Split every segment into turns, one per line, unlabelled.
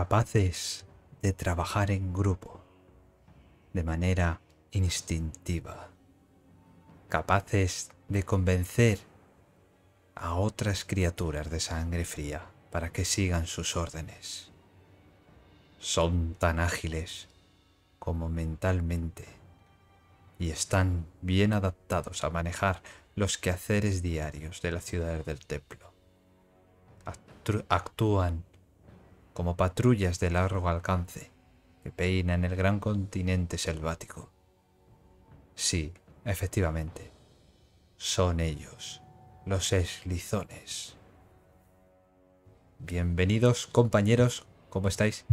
capaces de trabajar en grupo, de manera instintiva, capaces de convencer a otras criaturas de sangre fría para que sigan sus órdenes. Son tan ágiles como mentalmente y están bien adaptados a manejar los quehaceres diarios de la ciudad del templo. Actúan como patrullas de largo alcance que peinan el gran continente selvático. Sí, efectivamente, son ellos, los eslizones. Bienvenidos compañeros, ¿cómo estáis?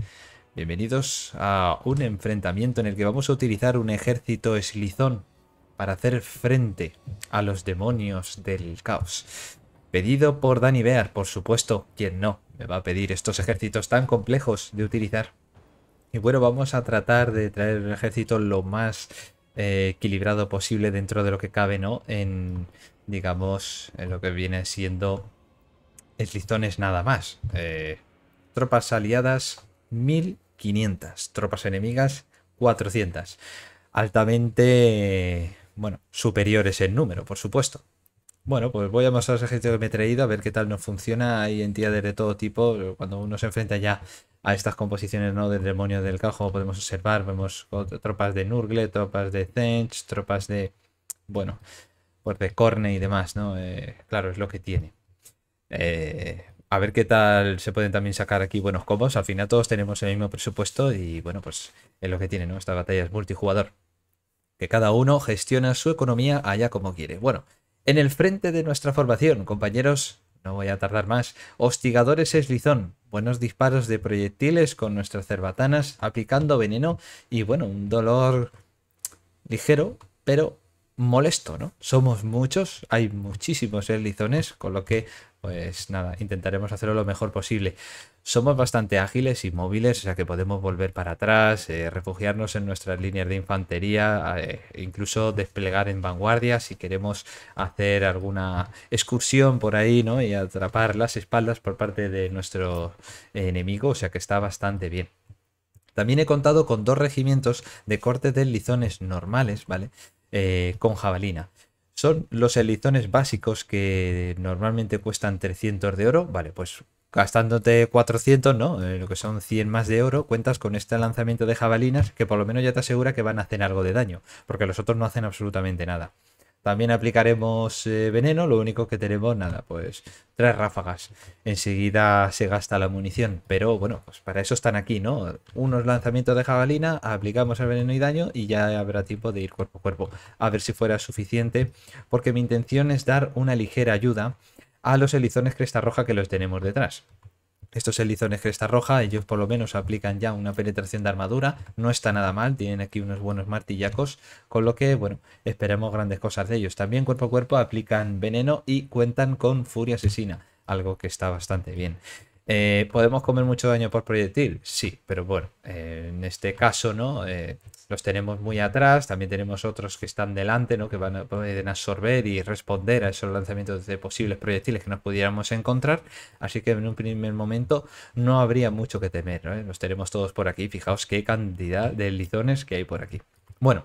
Bienvenidos a un enfrentamiento en el que vamos a utilizar un ejército eslizón para hacer frente a los demonios del caos. Pedido por Danny Bear, por supuesto, quien no, me va a pedir estos ejércitos tan complejos de utilizar. Y bueno, vamos a tratar de traer el ejército lo más eh, equilibrado posible dentro de lo que cabe, ¿no? En, digamos, en lo que viene siendo el es nada más. Eh, tropas aliadas, 1500. Tropas enemigas, 400. Altamente, bueno, superiores en número, por supuesto. Bueno, pues voy a mostrar los ejército que me he traído, a ver qué tal nos funciona. Hay entidades de todo tipo. Cuando uno se enfrenta ya a estas composiciones ¿no? del demonio del cajo, podemos observar, vemos tropas de Nurgle, tropas de Zench, tropas de, bueno, pues de Corne y demás, ¿no? Eh, claro, es lo que tiene. Eh, a ver qué tal se pueden también sacar aquí buenos combos. Al final todos tenemos el mismo presupuesto y, bueno, pues es lo que tiene, ¿no? Esta batalla es multijugador. Que cada uno gestiona su economía allá como quiere. Bueno, en el frente de nuestra formación, compañeros, no voy a tardar más, hostigadores eslizón, buenos disparos de proyectiles con nuestras cerbatanas, aplicando veneno y bueno, un dolor ligero, pero molesto, ¿no? Somos muchos, hay muchísimos ellizones, ¿eh? con lo que, pues nada, intentaremos hacerlo lo mejor posible. Somos bastante ágiles y móviles, o sea que podemos volver para atrás, eh, refugiarnos en nuestras líneas de infantería, eh, incluso desplegar en vanguardia si queremos hacer alguna excursión por ahí, ¿no? Y atrapar las espaldas por parte de nuestro enemigo, o sea que está bastante bien. También he contado con dos regimientos de corte de lizones normales, ¿vale? Eh, con jabalina. Son los elizones básicos que normalmente cuestan 300 de oro. Vale, pues gastándote 400, ¿no? Eh, lo que son 100 más de oro, cuentas con este lanzamiento de jabalinas que por lo menos ya te asegura que van a hacer algo de daño, porque los otros no hacen absolutamente nada. También aplicaremos eh, veneno, lo único que tenemos, nada, pues tres ráfagas. Enseguida se gasta la munición, pero bueno, pues para eso están aquí, ¿no? Unos lanzamientos de jabalina, aplicamos el veneno y daño y ya habrá tiempo de ir cuerpo a cuerpo. A ver si fuera suficiente, porque mi intención es dar una ligera ayuda a los elizones cresta roja que los tenemos detrás estos elizones cresta roja, ellos por lo menos aplican ya una penetración de armadura, no está nada mal, tienen aquí unos buenos martillacos, con lo que, bueno, esperemos grandes cosas de ellos. También cuerpo a cuerpo aplican veneno y cuentan con furia asesina, algo que está bastante bien. Eh, ¿Podemos comer mucho daño por proyectil? Sí, pero bueno, eh, en este caso, ¿no? Eh, los tenemos muy atrás, también tenemos otros que están delante, ¿no? que van a, pueden absorber y responder a esos lanzamientos de posibles proyectiles que nos pudiéramos encontrar, así que en un primer momento no habría mucho que temer, ¿Eh? los tenemos todos por aquí, fijaos qué cantidad de lizones que hay por aquí. Bueno,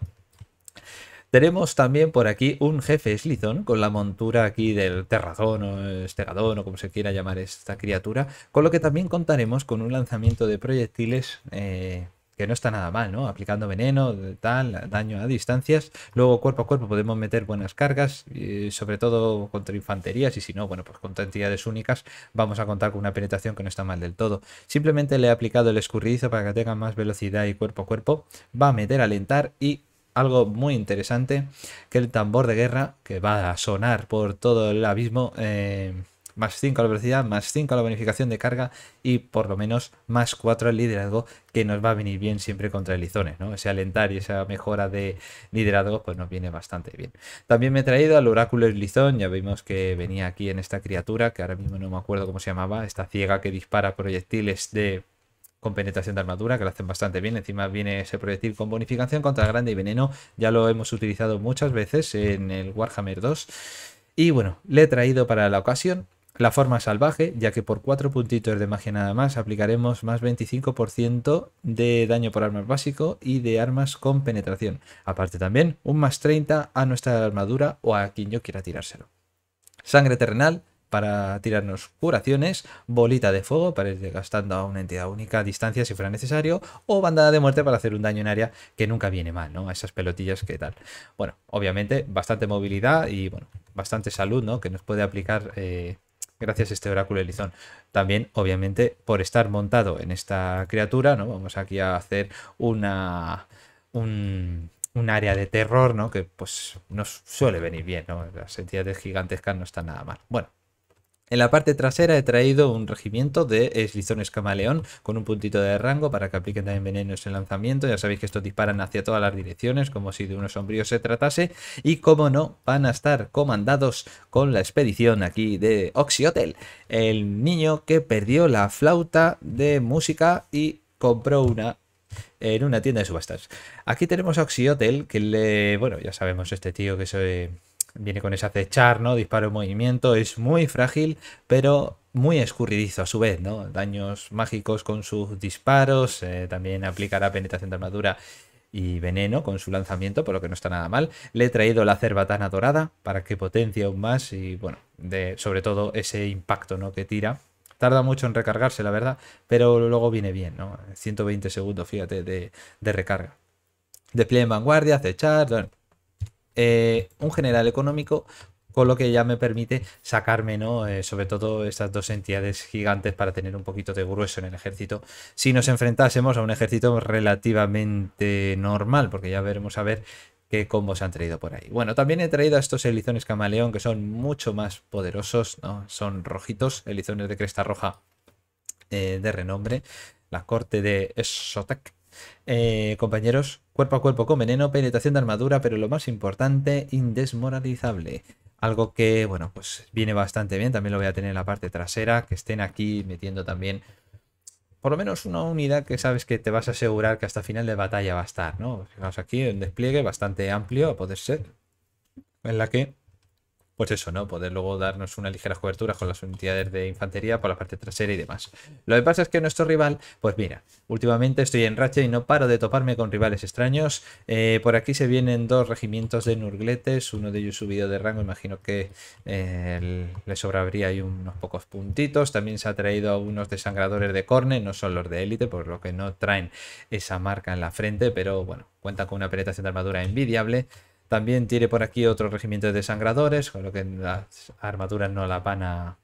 tenemos también por aquí un jefe eslizón con la montura aquí del Terrazón o esteradón o como se quiera llamar esta criatura, con lo que también contaremos con un lanzamiento de proyectiles eh, que no está nada mal, ¿no? Aplicando veneno, tal, daño a distancias. Luego cuerpo a cuerpo podemos meter buenas cargas, sobre todo contra infanterías y si no, bueno, pues contra entidades únicas vamos a contar con una penetración que no está mal del todo. Simplemente le he aplicado el escurridizo para que tenga más velocidad y cuerpo a cuerpo. Va a meter alentar y algo muy interesante, que el tambor de guerra, que va a sonar por todo el abismo, eh, más 5 a la velocidad, más 5 a la bonificación de carga y por lo menos más 4 al liderazgo, que nos va a venir bien siempre contra el Izone, ¿no? Ese alentar y esa mejora de liderazgo, pues nos viene bastante bien. También me he traído al oráculo Lizón, ya vimos que venía aquí en esta criatura, que ahora mismo no me acuerdo cómo se llamaba, esta ciega que dispara proyectiles de con penetración de armadura, que lo hacen bastante bien. Encima viene ese proyectil con bonificación contra grande y veneno. Ya lo hemos utilizado muchas veces en el Warhammer 2. Y bueno, le he traído para la ocasión la forma salvaje, ya que por 4 puntitos de magia nada más aplicaremos más 25% de daño por armas básico y de armas con penetración. Aparte también un más 30 a nuestra armadura o a quien yo quiera tirárselo. Sangre terrenal, para tirarnos curaciones, bolita de fuego para ir gastando a una entidad única a distancia si fuera necesario, o bandada de muerte para hacer un daño en área que nunca viene mal, ¿no? A esas pelotillas que tal. Bueno, obviamente bastante movilidad y, bueno, bastante salud, ¿no? Que nos puede aplicar eh, gracias a este oráculo elizón También, obviamente, por estar montado en esta criatura, ¿no? Vamos aquí a hacer una... un área de terror, ¿no? Que pues nos suele venir bien, ¿no? Las entidades gigantescas no están nada mal. Bueno, en la parte trasera he traído un regimiento de eslizones camaleón con un puntito de rango para que apliquen también venenos en lanzamiento. Ya sabéis que estos disparan hacia todas las direcciones como si de unos sombríos se tratase. Y como no, van a estar comandados con la expedición aquí de Oxiotel, el niño que perdió la flauta de música y compró una en una tienda de subastas. Aquí tenemos a Oxiotel, que le... Bueno, ya sabemos este tío que se viene con ese acechar, ¿no? Disparo en movimiento, es muy frágil, pero muy escurridizo a su vez, ¿no? Daños mágicos con sus disparos, también eh, también aplicará penetración de armadura y veneno con su lanzamiento, por lo que no está nada mal. Le he traído la cerbatana dorada para que potencie aún más y, bueno, de, sobre todo ese impacto, ¿no? Que tira. Tarda mucho en recargarse, la verdad, pero luego viene bien, ¿no? 120 segundos, fíjate, de, de recarga. Despliegue en vanguardia, acechar, eh, un general económico, con lo que ya me permite sacarme, ¿no? Eh, sobre todo estas dos entidades gigantes para tener un poquito de grueso en el ejército. Si nos enfrentásemos a un ejército relativamente normal, porque ya veremos a ver qué combos han traído por ahí. Bueno, también he traído a estos elizones camaleón que son mucho más poderosos, Son rojitos, elizones de cresta roja eh, de renombre. La corte de Sotek eh, compañeros, cuerpo a cuerpo con veneno, penetración de armadura, pero lo más importante, indesmoralizable. Algo que, bueno, pues viene bastante bien. También lo voy a tener en la parte trasera, que estén aquí metiendo también por lo menos una unidad que sabes que te vas a asegurar que hasta final de batalla va a estar, ¿no? Fijaos aquí, un despliegue bastante amplio a poder ser, en la que pues eso, ¿no? Poder luego darnos unas ligera coberturas con las unidades de infantería por la parte trasera y demás. Lo que pasa es que nuestro rival, pues mira, últimamente estoy en racha y no paro de toparme con rivales extraños. Eh, por aquí se vienen dos regimientos de nurgletes, uno de ellos subido de rango, imagino que eh, le sobraría ahí unos pocos puntitos. También se ha traído a unos desangradores de corne, no son los de élite, por lo que no traen esa marca en la frente, pero bueno, cuentan con una penetración de armadura envidiable. También tiene por aquí otro regimiento de sangradores, con lo que las armaduras no las van a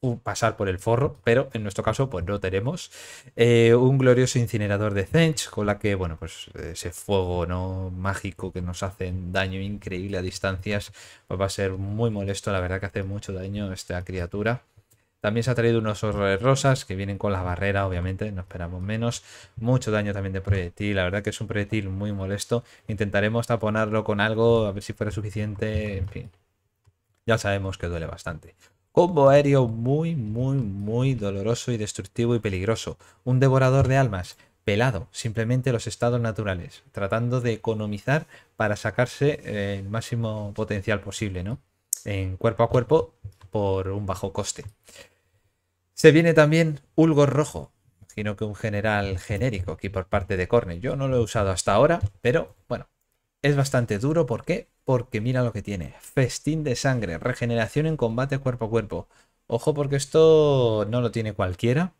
uh, pasar por el forro, pero en nuestro caso pues no tenemos. Eh, un glorioso incinerador de Zench, con la que, bueno, pues ese fuego ¿no? mágico que nos hace daño increíble a distancias, pues va a ser muy molesto, la verdad que hace mucho daño esta criatura. También se ha traído unos horrores rosas que vienen con la barrera, obviamente, no esperamos menos. Mucho daño también de proyectil, la verdad que es un proyectil muy molesto. Intentaremos taponarlo con algo, a ver si fuera suficiente, en fin. Ya sabemos que duele bastante. Combo aéreo muy, muy, muy doloroso y destructivo y peligroso. Un devorador de almas, pelado, simplemente los estados naturales, tratando de economizar para sacarse eh, el máximo potencial posible, ¿no? En cuerpo a cuerpo por un bajo coste. Se viene también ulgo Rojo, imagino que un general genérico aquí por parte de Corne. Yo no lo he usado hasta ahora, pero bueno, es bastante duro. ¿Por qué? Porque mira lo que tiene. Festín de sangre, regeneración en combate cuerpo a cuerpo. Ojo porque esto no lo tiene cualquiera.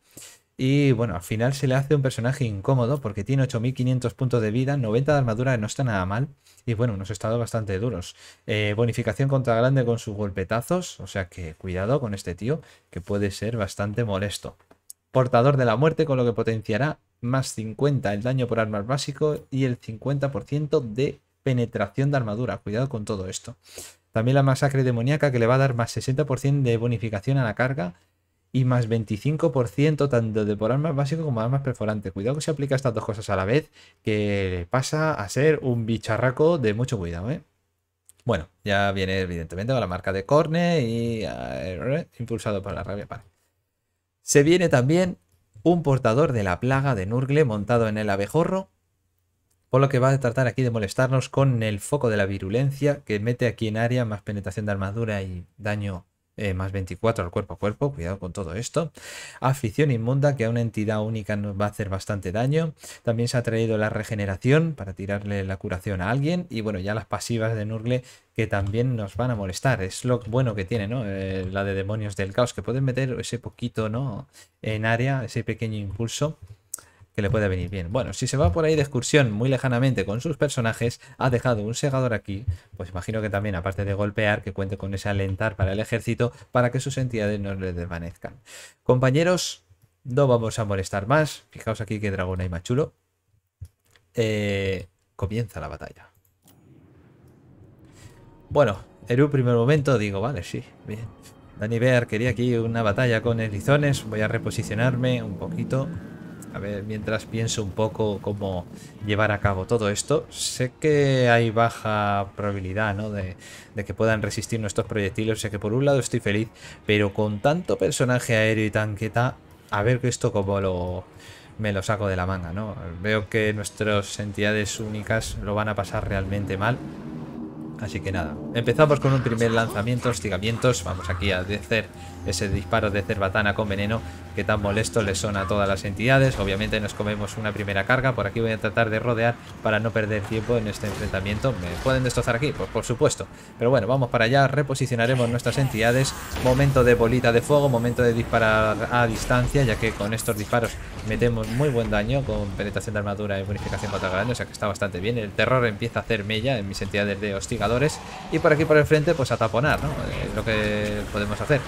Y bueno, al final se le hace un personaje incómodo porque tiene 8500 puntos de vida, 90 de armadura no está nada mal. Y bueno, unos estados bastante duros. Eh, bonificación contra grande con sus golpetazos. O sea que cuidado con este tío que puede ser bastante molesto. Portador de la muerte con lo que potenciará más 50 el daño por armas básico y el 50% de penetración de armadura. Cuidado con todo esto. También la masacre demoníaca que le va a dar más 60% de bonificación a la carga y más 25% tanto de por armas básicas como armas perforantes. Cuidado que se aplica estas dos cosas a la vez, que pasa a ser un bicharraco de mucho cuidado, ¿eh? Bueno, ya viene evidentemente con la marca de Corne y eh, impulsado por la rabia. Se viene también un portador de la plaga de Nurgle montado en el abejorro, por lo que va a tratar aquí de molestarnos con el foco de la virulencia que mete aquí en área más penetración de armadura y daño eh, más 24 al cuerpo a cuerpo, cuidado con todo esto. Afición inmunda, que a una entidad única nos va a hacer bastante daño. También se ha traído la regeneración para tirarle la curación a alguien. Y bueno, ya las pasivas de Nurgle que también nos van a molestar. Es lo bueno que tiene, ¿no? Eh, la de demonios del caos, que pueden meter ese poquito, ¿no? En área, ese pequeño impulso que le puede venir bien. Bueno, si se va por ahí de excursión muy lejanamente con sus personajes, ha dejado un segador aquí, pues imagino que también, aparte de golpear, que cuente con ese alentar para el ejército, para que sus entidades no le desvanezcan. Compañeros, no vamos a molestar más. Fijaos aquí que dragón hay más chulo. Eh, comienza la batalla. Bueno, en un primer momento digo, vale, sí, bien. Dani Bear quería aquí una batalla con elizones. Voy a reposicionarme un poquito. A ver, mientras pienso un poco cómo llevar a cabo todo esto, sé que hay baja probabilidad ¿no? de, que puedan resistir nuestros proyectiles. Sé que por un lado estoy feliz, pero con tanto personaje aéreo y tanqueta, a ver esto como lo, me lo saco de la manga. ¿no? Veo que nuestras entidades únicas lo van a pasar realmente mal. Así que nada, empezamos con un primer lanzamiento, hostigamientos. Vamos aquí a hacer ese disparo de cerbatana con veneno que tan molesto le son a todas las entidades. Obviamente nos comemos una primera carga. Por aquí voy a tratar de rodear para no perder tiempo en este enfrentamiento. ¿Me pueden destrozar aquí? Pues por supuesto. Pero bueno, vamos para allá. Reposicionaremos nuestras entidades. Momento de bolita de fuego, momento de disparar a distancia, ya que con estos disparos metemos muy buen daño con penetración de armadura y bonificación contra grande. O sea que está bastante bien. El terror empieza a hacer mella en mis entidades de hostigamiento y por aquí por el frente, pues a taponar, ¿no? Eh, lo que podemos hacer.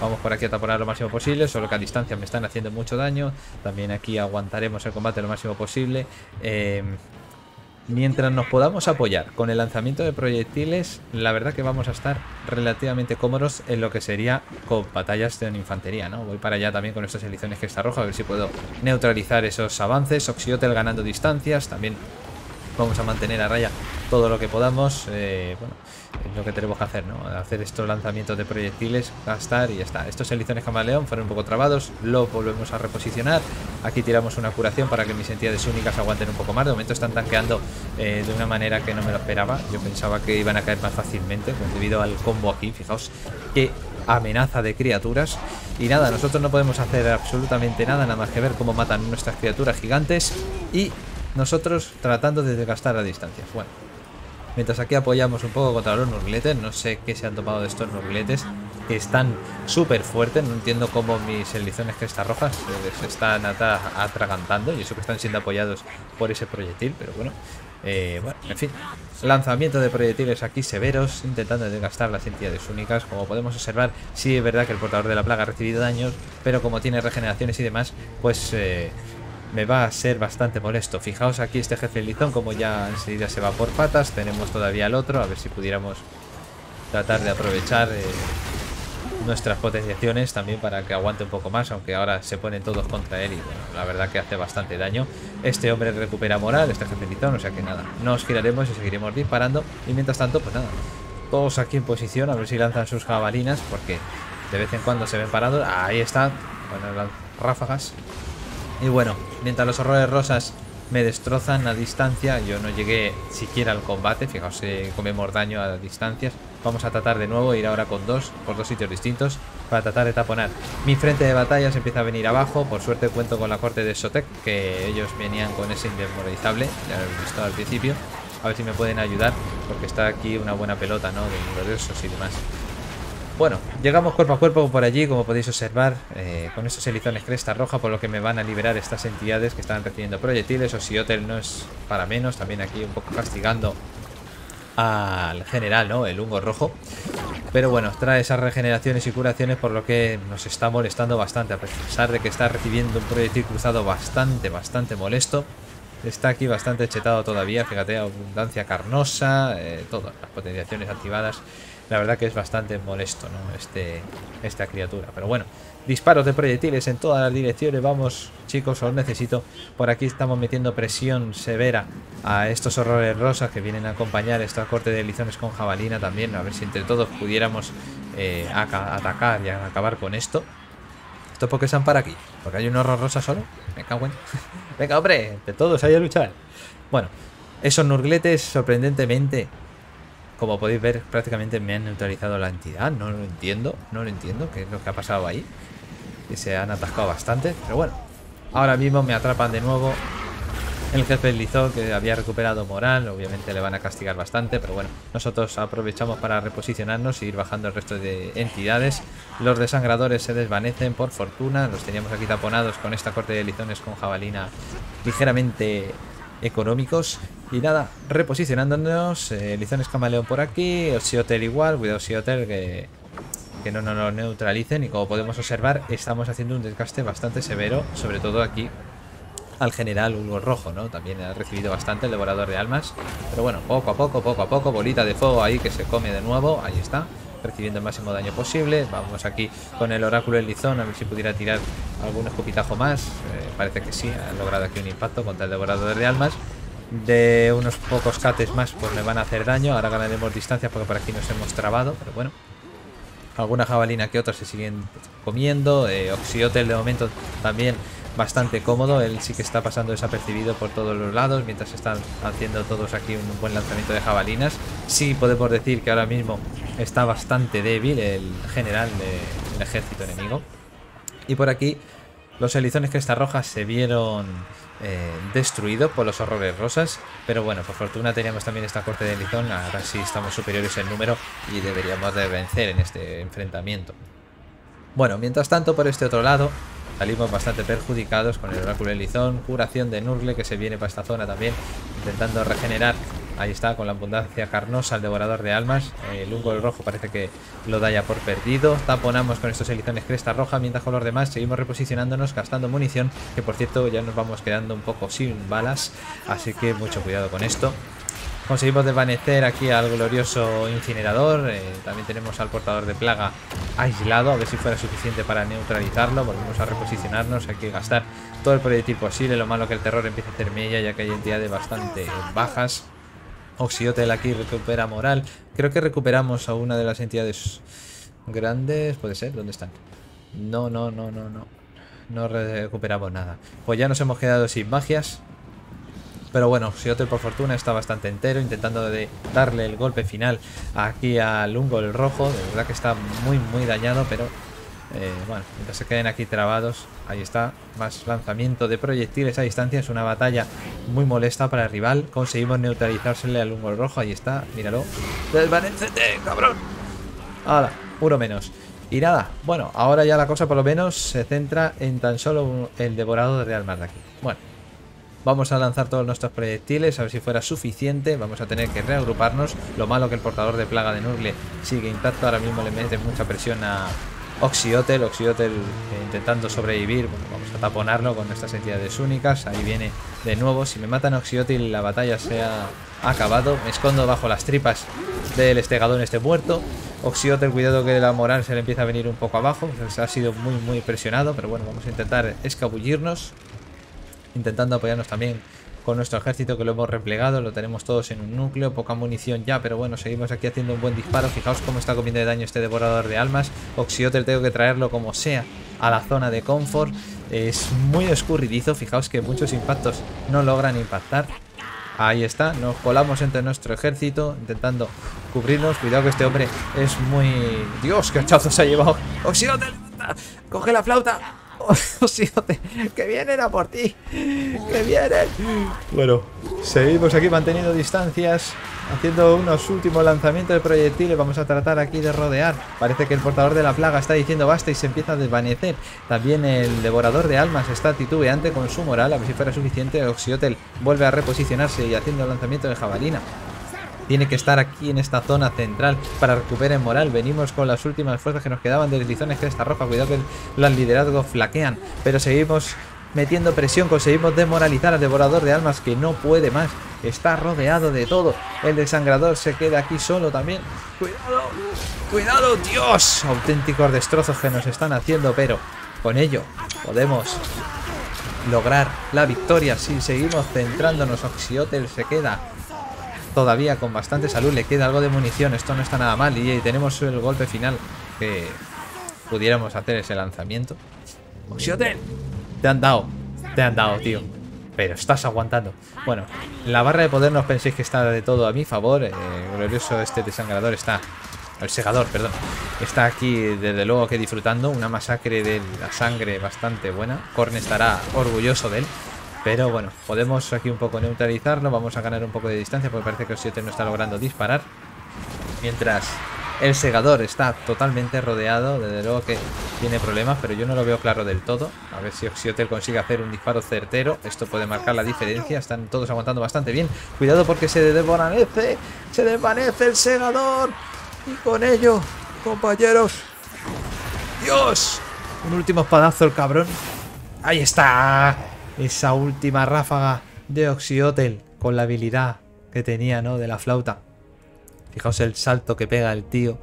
Vamos por aquí a taponar lo máximo posible, solo que a distancia me están haciendo mucho daño. También aquí aguantaremos el combate lo máximo posible. Em, mientras nos podamos apoyar con el lanzamiento de proyectiles, la verdad que vamos a estar relativamente cómodos en lo que sería con batallas de infantería, ¿no? Voy para allá también con estas elecciones que está roja, a ver si puedo neutralizar esos avances. Oxiotel ganando distancias, también vamos a mantener a raya todo lo que podamos. Eh, bueno, es lo que tenemos que hacer, ¿no? Hacer estos lanzamientos de proyectiles, gastar y ya está. Estos helizones camaleón fueron un poco trabados, lo volvemos a reposicionar. Aquí tiramos una curación para que mis entidades únicas aguanten un poco más. De momento están tanqueando eh, de una manera que no me lo esperaba. Yo pensaba que iban a caer más fácilmente pues, debido al combo aquí. Fijaos qué amenaza de criaturas. Y nada, nosotros no podemos hacer absolutamente nada, nada más que ver cómo matan nuestras criaturas gigantes y nosotros tratando de desgastar a distancia. Bueno. Mientras aquí apoyamos un poco contra los nurgletes. No sé qué se han tomado de estos nurgletes. Que están súper fuertes. No entiendo cómo mis elizones crestas rojas se están atragantando. Y eso que están siendo apoyados por ese proyectil. Pero bueno. Eh, bueno, en fin. Lanzamiento de proyectiles aquí severos. Intentando desgastar las entidades únicas. Como podemos observar, sí es verdad que el portador de la plaga ha recibido daños. Pero como tiene regeneraciones y demás, pues... Eh, me va a ser bastante molesto. Fijaos aquí este jefe lizón, como ya enseguida se va por patas. Tenemos todavía el otro, a ver si pudiéramos tratar de aprovechar eh, nuestras potenciaciones también para que aguante un poco más, aunque ahora se ponen todos contra él y la verdad que hace bastante daño. Este hombre recupera moral, este jefe lizón, o sea que nada, nos giraremos y seguiremos disparando. Y mientras tanto, pues nada, todos aquí en posición, a ver si lanzan sus jabalinas, porque de vez en cuando se ven parados. Ahí está, bueno, las ráfagas. Y bueno, mientras los horrores rosas me destrozan a distancia, yo no llegué siquiera al combate, fijaos, comemos daño a distancias. Vamos a tratar de nuevo, ir ahora con dos, por dos sitios distintos, para tratar de taponar. Mi frente de batalla se empieza a venir abajo, por suerte cuento con la corte de Sotek, que ellos venían con ese indemorizable, ya lo habéis visto al principio. A ver si me pueden ayudar, porque está aquí una buena pelota, ¿no? De ingresos y demás. Bueno, llegamos cuerpo a cuerpo por allí, como podéis observar, eh, con esos helizones cresta roja, por lo que me van a liberar estas entidades que están recibiendo proyectiles. O si hotel no es para menos, también aquí un poco castigando al general, ¿no? El hongo rojo. Pero bueno, trae esas regeneraciones y curaciones por lo que nos está molestando bastante. A pesar de que está recibiendo un proyectil cruzado bastante, bastante molesto. Está aquí bastante chetado todavía, fíjate, abundancia carnosa, eh, todas las potenciaciones activadas. La verdad que es bastante molesto, ¿no? Este, esta criatura. Pero bueno, disparos de proyectiles en todas las direcciones. Vamos, chicos, os necesito. Por aquí estamos metiendo presión severa a estos horrores rosas que vienen a acompañar esta corte de lizones con jabalina también. A ver si entre todos pudiéramos eh, atacar y acabar con esto. ¿Esto por qué están para aquí? ¿Porque hay un horror rosa solo? venga güey. Venga, hombre, de todos hay a luchar. Bueno, esos nurgletes sorprendentemente como podéis ver, prácticamente me han neutralizado la entidad. No lo entiendo, no lo entiendo qué es lo que ha pasado ahí. que se han atascado bastante, pero bueno. Ahora mismo me atrapan de nuevo. El jefe Lizón que había recuperado moral, obviamente le van a castigar bastante, pero bueno, nosotros aprovechamos para reposicionarnos e ir bajando el resto de entidades. Los desangradores se desvanecen, por fortuna, los teníamos aquí taponados con esta corte de lizones con jabalina ligeramente económicos. Y nada, reposicionándonos. Eh, Lizones Camaleón por aquí. Osiotel igual. Cuidado Osiotel que, que no nos lo neutralicen. Y como podemos observar, estamos haciendo un desgaste bastante severo. Sobre todo aquí al general Hugo Rojo, ¿no? También ha recibido bastante el devorador de almas. Pero bueno, poco a poco, poco a poco. Bolita de fuego ahí que se come de nuevo. Ahí está recibiendo el máximo daño posible. Vamos aquí con el oráculo el lizón, a ver si pudiera tirar algún escupitajo más. Eh, parece que sí, han logrado aquí un impacto contra el devorador de almas. De unos pocos cates más, pues le van a hacer daño. Ahora ganaremos distancia porque por aquí nos hemos trabado, pero bueno. Alguna jabalina que otra se siguen comiendo. Eh, Oxiotel de momento también bastante cómodo. Él sí que está pasando desapercibido por todos los lados mientras están haciendo todos aquí un buen lanzamiento de jabalinas. Sí podemos decir que ahora mismo está bastante débil el general del ejército enemigo. Y por aquí los que está roja se vieron eh, destruidos por los horrores rosas, pero bueno, por fortuna teníamos también esta corte de helizón, ahora sí estamos superiores en número y deberíamos de vencer en este enfrentamiento. Bueno, mientras tanto por este otro lado salimos bastante perjudicados con el oráculo helizón, curación de Nurgle que se viene para esta zona también, intentando regenerar Ahí está, con la abundancia carnosa, el devorador de almas. El Lungo Rojo parece que lo da ya por perdido. Taponamos con estos helizones cresta roja, mientras con los demás seguimos reposicionándonos, gastando munición, que por cierto ya nos vamos quedando un poco sin balas, así que mucho cuidado con esto. Conseguimos desvanecer aquí al glorioso incinerador. Eh, también tenemos al portador de plaga aislado. A ver si fuera suficiente para neutralizarlo. Volvemos a reposicionarnos. Hay que gastar todo el proyectil posible. Lo malo que el terror empieza a hacer mella ya que hay entidades bastante bajas. Oxiotel aquí recupera moral. Creo que recuperamos a una de las entidades grandes. Puede ser, ¿dónde están? No, no, no, no, no. No recuperamos nada. Pues ya nos hemos quedado sin magias. Pero bueno, Oxiotel por fortuna está bastante entero, intentando de darle el golpe final aquí al Lungo el Rojo. De verdad que está muy, muy dañado, pero eh, bueno, mientras se queden aquí trabados, ahí está, más lanzamiento de proyectiles a distancia, es una batalla muy molesta para el rival, conseguimos neutralizársele al humo rojo, ahí está, míralo, desvanécete, cabrón, ahora, uno menos, y nada, bueno, ahora ya la cosa por lo menos se centra en tan solo el devorado de Real Mar de aquí, bueno, Vamos a lanzar todos nuestros proyectiles, a ver si fuera suficiente. Vamos a tener que reagruparnos. Lo malo que el portador de plaga de Nurgle sigue intacto. Ahora mismo le mete mucha presión a, Oxiotel, Oxiotel eh, intentando sobrevivir, vamos a taponarlo con nuestras entidades únicas, ahí viene de nuevo, si me matan Oxiotel la batalla se ha acabado, me escondo bajo las tripas del en este muerto, Oxiotel cuidado que la moral se le empieza a venir un poco abajo, se ha sido muy muy presionado, pero bueno, vamos a intentar escabullirnos, intentando apoyarnos también con nuestro ejército que lo hemos replegado, lo tenemos todos en un núcleo, poca munición ya, pero bueno, seguimos aquí haciendo un buen disparo, fijaos cómo está comiendo de daño este devorador de almas, Oxiotel tengo que traerlo como sea a la zona de confort, es muy escurridizo, fijaos que muchos impactos no logran impactar, Ahí está, nos colamos entre nuestro ejército intentando cubrirnos. Cuidado que este hombre es muy... ¡Dios, qué chazos se ha llevado! ¡Oxiotel! ¡ah! ¡Coge la flauta! que vienen a por ti, que vienen. Bueno, seguimos aquí manteniendo distancias, haciendo unos últimos lanzamientos de proyectiles. Vamos a tratar aquí de rodear. Parece que el portador de la plaga está diciendo basta y se empieza a desvanecer. También el devorador de almas está titubeante con su moral. A ver si fuera suficiente, Oxiotel vuelve a reposicionarse y haciendo el lanzamiento de jabalina. Tiene que estar aquí en esta zona central para recuperar moral. Venimos con las últimas fuerzas que nos quedaban de deslizones Esta ropa, Cuidado que los liderazgos flaquean. Pero seguimos metiendo presión. Conseguimos demoralizar al devorador de almas que no puede más. Está rodeado de todo. El desangrador se queda aquí solo también. ¡Cuidado! ¡Cuidado, Dios! Auténticos destrozos que nos están haciendo, pero con ello podemos lograr la victoria si seguimos centrándonos. Oxiotel se queda todavía con bastante salud, le queda algo de munición, esto no está nada mal y, eh, tenemos el golpe final que pudiéramos hacer ese lanzamiento. Te han dado, te han dado, tío. Pero estás aguantando. Bueno, la barra de poder no penséis que está de todo a mi favor. Eh, glorioso este desangrador está... El segador, perdón. Está aquí desde luego que disfrutando. Una masacre de la sangre bastante buena. Korn estará orgulloso de él. Pero bueno, podemos aquí un poco neutralizarlo. Vamos a ganar un poco de distancia porque parece que el no está logrando disparar. Mientras el segador está totalmente rodeado. Desde luego que tiene problemas, pero yo no lo veo claro del todo. A ver si Oxiotel consigue hacer un disparo certero. Esto puede marcar la diferencia. Están todos aguantando bastante bien. Cuidado porque se desvanece. Se desvanece el segador. Y con ello, compañeros. ¡Dios! Un último espadazo el cabrón. ¡Ahí está! esa última ráfaga de Oxiotel con la habilidad que tenía, ¿no? De la flauta. Fijaos el salto que pega el tío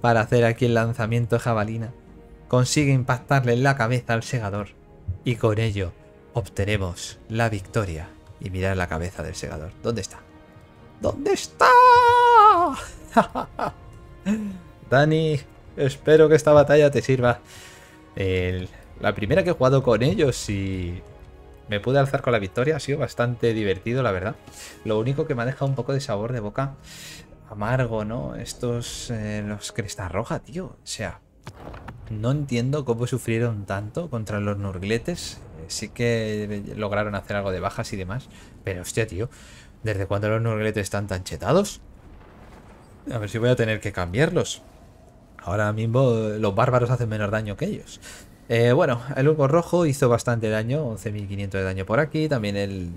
para hacer aquí el lanzamiento de jabalina. Consigue impactarle en la cabeza al segador. Y con ello obtenemos la victoria. Y mirar la cabeza del segador. ¿Dónde está? ¿Dónde está? Dani, espero que esta batalla te sirva. la primera que he jugado con ellos y me pude alzar con la victoria, ha sido bastante divertido, la verdad. Lo único que me ha dejado un poco de sabor de boca amargo, ¿no? Estos, eh, los Cresta Roja, tío. O sea, no entiendo cómo sufrieron tanto contra los Nurgletes. Eh, sí que lograron hacer algo de bajas y demás. Pero hostia, tío, ¿desde cuándo los Nurgletes están tan chetados? A ver si voy a tener que cambiarlos. Ahora mismo los bárbaros hacen menos daño que ellos. Eh, bueno, el Urgo Rojo hizo bastante daño, 11.500 de daño por aquí. También el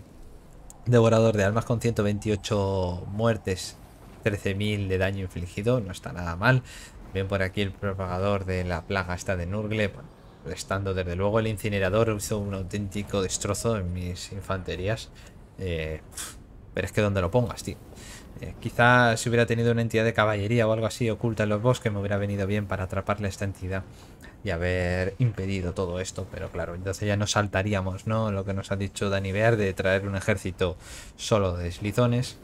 Devorador de Almas con 128 muertes, 13.000 de daño infligido, no está nada mal. También por aquí el Propagador de la Plaga está de Nurgle, restando desde luego. El Incinerador hizo un auténtico destrozo en mis infanterías. Eh, pero es que donde lo pongas, tío. Eh, quizás si hubiera tenido una entidad de caballería o algo así oculta en los bosques me hubiera venido bien para atraparle a esta entidad y haber impedido todo esto. Pero claro, entonces ya no saltaríamos, ¿no? Lo que nos ha dicho Dani Bear de traer un ejército solo de deslizones.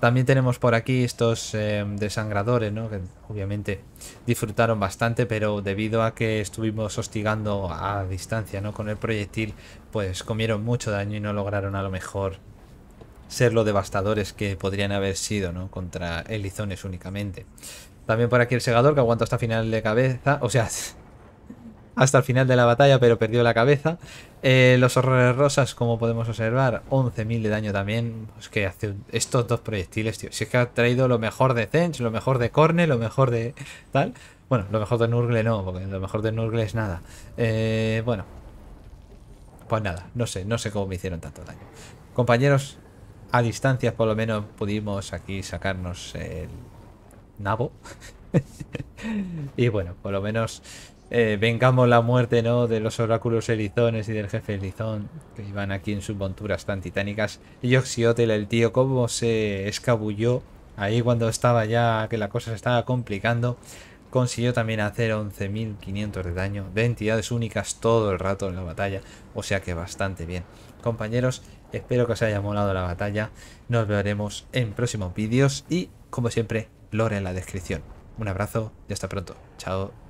También tenemos por aquí estos em, desangradores, ¿no? Que obviamente disfrutaron bastante, pero debido a que estuvimos hostigando a distancia, ¿no? Con el proyectil, pues comieron mucho daño y no lograron a lo mejor ser lo devastadores que podrían haber sido, ¿no? Contra elizones únicamente. También por aquí el segador que aguanta hasta final de cabeza, o sea, hasta el final de la batalla, pero perdió la cabeza. Eh, los horrores rosas, como podemos observar, 11.000 de daño también. Es que hace estos dos proyectiles, tío. Si es que ha traído lo mejor de Zench, lo mejor de Corne, lo mejor de tal. Bueno, lo mejor de Nurgle no, porque lo mejor de Nurgle es nada. Eh, bueno. Pues nada, no sé, no sé cómo me hicieron tanto daño. Compañeros, a distancias por lo menos pudimos aquí sacarnos el nabo. y bueno, por lo menos eh, vengamos la muerte ¿no? de los oráculos elizones y del jefe elizón que iban aquí en sus monturas tan titánicas. Y Oxiotel, el tío, cómo se escabulló ahí cuando estaba ya que la cosa se estaba complicando. Consiguió también hacer 11.500 de daño de entidades únicas todo el rato en la batalla. O sea que bastante bien. Compañeros, espero que os haya molado la batalla. Nos veremos en próximos vídeos y, como siempre, lore en la descripción. Un abrazo y hasta pronto. Chao.